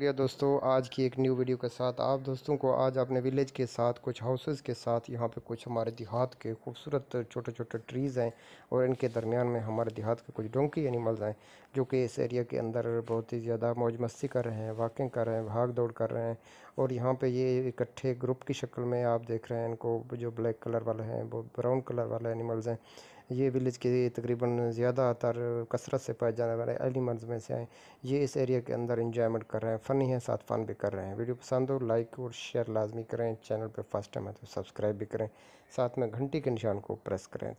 गया दोस्तों आज की एक न्यू वीडियो के साथ आप दोस्तों को आज अपने विलेज के साथ कुछ हाउसेस के साथ यहाँ पे कुछ हमारे देहात के खूबसूरत छोटे छोटे ट्रीज़ हैं और इनके दरमियान में हमारे देहात के कुछ डोंकी एनिमल्स हैं जो कि इस एरिया के अंदर बहुत ही ज़्यादा मौज मस्ती कर रहे हैं वॉकिंग कर रहे हैं भाग दौड़ कर रहे हैं और यहाँ पर ये इकट्ठे ग्रुप की शक्ल में आप देख रहे हैं इनको जो ब्लैक कलर वाले हैं वो ब्राउन कलर वाले एनिमल्स हैं ये विलेज के तकरीबन ज़्यादातर कसरत से पाए जाने वाले एलिमेंट्स में से हैं ये इस एरिया के अंदर इंजॉयमेंट कर रहे हैं फ़नी है साथ फ़न भी कर रहे हैं वीडियो पसंद हो लाइक और शेयर लाजमी करें चैनल पर फर्स्ट टाइम है तो सब्सक्राइब भी करें साथ में घंटी के निशान को प्रेस करें